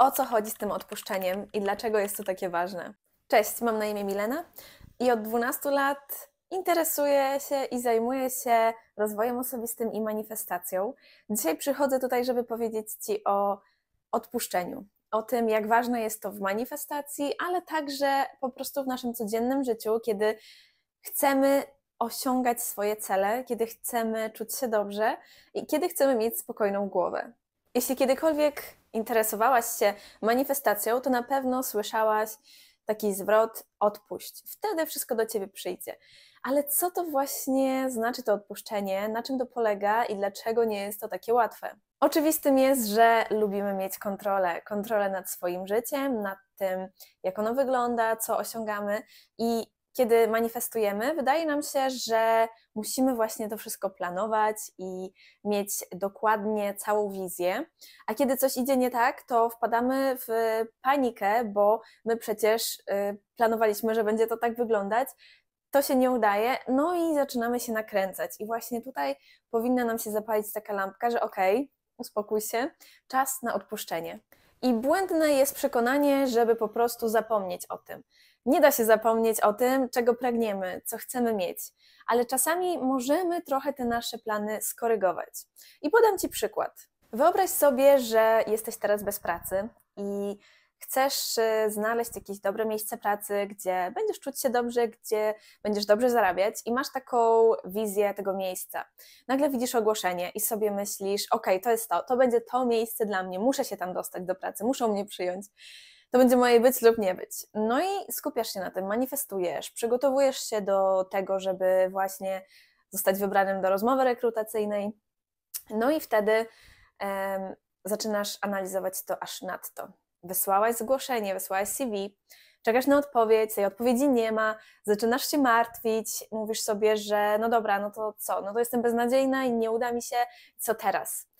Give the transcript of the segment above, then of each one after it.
o co chodzi z tym odpuszczeniem i dlaczego jest to takie ważne. Cześć, mam na imię Milena i od 12 lat interesuję się i zajmuję się rozwojem osobistym i manifestacją. Dzisiaj przychodzę tutaj, żeby powiedzieć Ci o odpuszczeniu, o tym, jak ważne jest to w manifestacji, ale także po prostu w naszym codziennym życiu, kiedy chcemy osiągać swoje cele, kiedy chcemy czuć się dobrze i kiedy chcemy mieć spokojną głowę. Jeśli kiedykolwiek interesowałaś się manifestacją, to na pewno słyszałaś taki zwrot odpuść. Wtedy wszystko do ciebie przyjdzie. Ale co to właśnie znaczy to odpuszczenie, na czym to polega i dlaczego nie jest to takie łatwe? Oczywistym jest, że lubimy mieć kontrolę, kontrolę nad swoim życiem, nad tym, jak ono wygląda, co osiągamy i kiedy manifestujemy, wydaje nam się, że musimy właśnie to wszystko planować i mieć dokładnie całą wizję. A kiedy coś idzie nie tak, to wpadamy w panikę, bo my przecież y, planowaliśmy, że będzie to tak wyglądać. To się nie udaje, no i zaczynamy się nakręcać. I właśnie tutaj powinna nam się zapalić taka lampka, że okej, okay, uspokój się, czas na odpuszczenie. I błędne jest przekonanie, żeby po prostu zapomnieć o tym. Nie da się zapomnieć o tym, czego pragniemy, co chcemy mieć, ale czasami możemy trochę te nasze plany skorygować. I podam Ci przykład. Wyobraź sobie, że jesteś teraz bez pracy i chcesz y, znaleźć jakieś dobre miejsce pracy, gdzie będziesz czuć się dobrze, gdzie będziesz dobrze zarabiać i masz taką wizję tego miejsca. Nagle widzisz ogłoszenie i sobie myślisz, ok, to jest to, to będzie to miejsce dla mnie, muszę się tam dostać do pracy, muszą mnie przyjąć. To będzie moje być lub nie być. No i skupiasz się na tym, manifestujesz, przygotowujesz się do tego, żeby właśnie zostać wybranym do rozmowy rekrutacyjnej. No i wtedy um, zaczynasz analizować to aż nadto wysłałaś zgłoszenie, wysłałaś CV, czekasz na odpowiedź, tej odpowiedzi nie ma, zaczynasz się martwić, mówisz sobie, że no dobra, no to co, no to jestem beznadziejna i nie uda mi się, co teraz?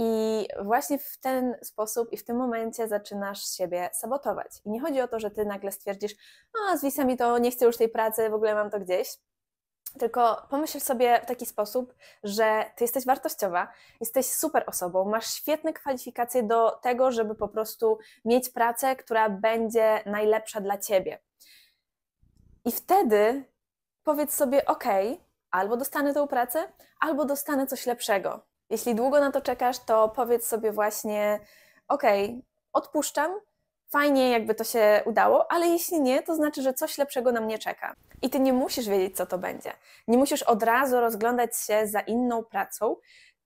I właśnie w ten sposób i w tym momencie zaczynasz siebie sabotować. I nie chodzi o to, że ty nagle stwierdzisz, a z wisami to nie chcę już tej pracy, w ogóle mam to gdzieś, tylko pomyśl sobie w taki sposób, że ty jesteś wartościowa, jesteś super osobą, masz świetne kwalifikacje do tego, żeby po prostu mieć pracę, która będzie najlepsza dla ciebie. I wtedy powiedz sobie: OK, albo dostanę tą pracę, albo dostanę coś lepszego. Jeśli długo na to czekasz, to powiedz sobie właśnie: OK, odpuszczam, fajnie, jakby to się udało, ale jeśli nie, to znaczy, że coś lepszego na mnie czeka. I ty nie musisz wiedzieć, co to będzie. Nie musisz od razu rozglądać się za inną pracą,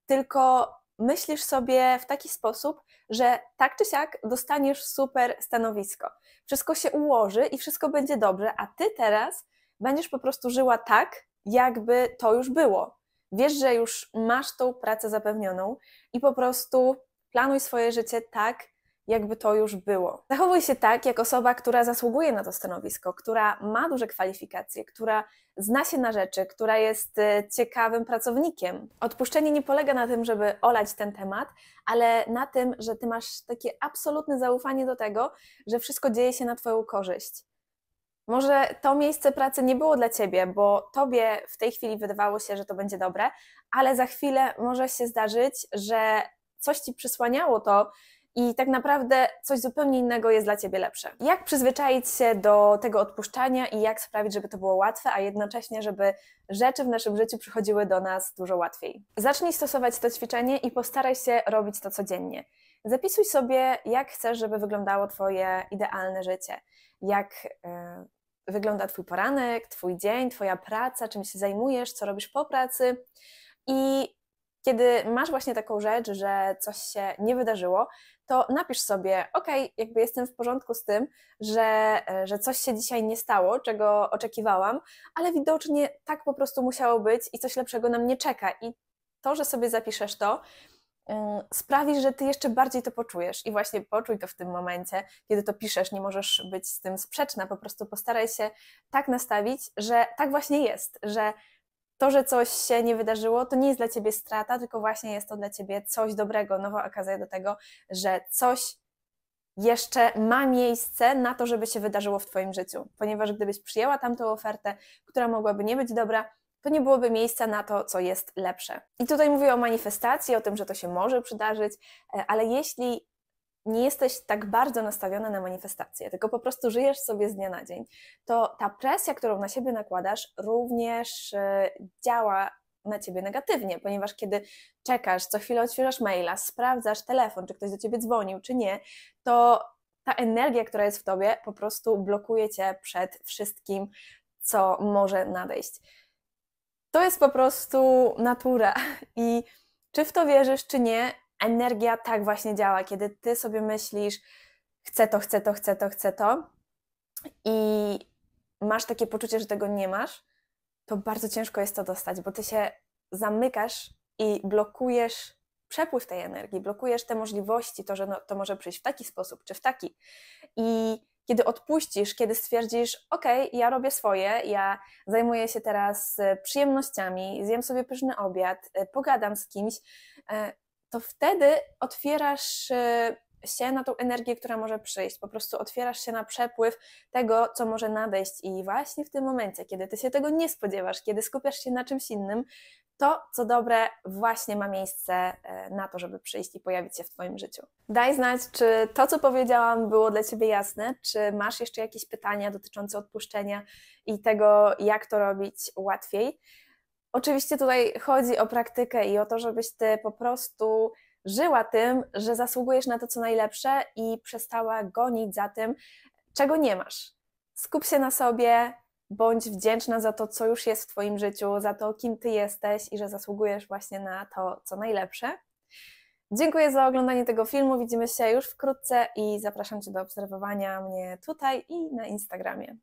tylko myślisz sobie w taki sposób, że tak czy siak dostaniesz super stanowisko. Wszystko się ułoży i wszystko będzie dobrze, a ty teraz będziesz po prostu żyła tak, jakby to już było. Wiesz, że już masz tą pracę zapewnioną i po prostu planuj swoje życie tak, jakby to już było. Zachowuj się tak, jak osoba, która zasługuje na to stanowisko, która ma duże kwalifikacje, która zna się na rzeczy, która jest e, ciekawym pracownikiem. Odpuszczenie nie polega na tym, żeby olać ten temat, ale na tym, że ty masz takie absolutne zaufanie do tego, że wszystko dzieje się na Twoją korzyść. Może to miejsce pracy nie było dla ciebie, bo tobie w tej chwili wydawało się, że to będzie dobre, ale za chwilę może się zdarzyć, że coś ci przysłaniało to, i tak naprawdę coś zupełnie innego jest dla ciebie lepsze. Jak przyzwyczaić się do tego odpuszczania i jak sprawić, żeby to było łatwe, a jednocześnie, żeby rzeczy w naszym życiu przychodziły do nas dużo łatwiej? Zacznij stosować to ćwiczenie i postaraj się robić to codziennie. Zapisuj sobie, jak chcesz, żeby wyglądało Twoje idealne życie, jak y, wygląda Twój poranek, Twój dzień, Twoja praca, czym się zajmujesz, co robisz po pracy. I kiedy masz właśnie taką rzecz, że coś się nie wydarzyło, to napisz sobie, ok, jakby jestem w porządku z tym, że, e, że coś się dzisiaj nie stało, czego oczekiwałam, ale widocznie tak po prostu musiało być i coś lepszego na mnie czeka. I to, że sobie zapiszesz to, y, sprawi, że ty jeszcze bardziej to poczujesz. I właśnie poczuj to w tym momencie, kiedy to piszesz, nie możesz być z tym sprzeczna, po prostu postaraj się tak nastawić, że tak właśnie jest, że to, że coś się nie wydarzyło, to nie jest dla ciebie strata, tylko właśnie jest to dla ciebie coś dobrego, nowa okazja do tego, że coś jeszcze ma miejsce na to, żeby się wydarzyło w Twoim życiu. Ponieważ gdybyś przyjęła tamtą ofertę, która mogłaby nie być dobra, to nie byłoby miejsca na to, co jest lepsze. I tutaj mówię o manifestacji, o tym, że to się może przydarzyć, e, ale jeśli nie jesteś tak bardzo nastawiony na manifestację, tylko po prostu żyjesz sobie z dnia na dzień, to ta presja, którą na siebie nakładasz, również e, działa na ciebie negatywnie, ponieważ kiedy czekasz, co chwilę odświeżasz maila, sprawdzasz telefon, czy ktoś do ciebie dzwonił, czy nie, to ta energia, która jest w tobie, po prostu blokuje cię przed wszystkim, co może nadejść. To jest po prostu natura i czy w to wierzysz, czy nie, energia tak właśnie działa, kiedy ty sobie myślisz, chcę to, chcę to, chcę to, chcę to i masz takie poczucie, że tego nie masz, to bardzo ciężko jest to dostać, bo ty się zamykasz i blokujesz przepływ tej energii, blokujesz te możliwości, to, że no, to może przyjść w taki sposób czy w taki. I kiedy odpuścisz, kiedy stwierdzisz, OK, ja robię swoje, ja zajmuję się teraz e, przyjemnościami, zjem sobie pyszny obiad, e, pogadam z kimś, e, to wtedy otwierasz e, się na tą energię, która może przyjść. Po prostu otwierasz się na przepływ tego, co może nadejść. I właśnie w tym momencie, kiedy ty się tego nie spodziewasz, kiedy skupiasz się na czymś innym, to, co dobre, właśnie ma miejsce e, na to, żeby przyjść i pojawić się w Twoim życiu. Daj znać, czy to, co powiedziałam, było dla Ciebie jasne, czy masz jeszcze jakieś pytania dotyczące odpuszczenia i tego, jak to robić łatwiej. Oczywiście tutaj chodzi o praktykę i o to, żebyś ty po prostu żyła tym, że zasługujesz na to, co najlepsze i przestała gonić za tym, czego nie masz. Skup się na sobie, bądź wdzięczna za to, co już jest w Twoim życiu, za to, kim Ty jesteś i że zasługujesz właśnie na to, co najlepsze. Dziękuję za oglądanie tego filmu. Widzimy się już wkrótce i zapraszam Cię do obserwowania mnie tutaj i na Instagramie.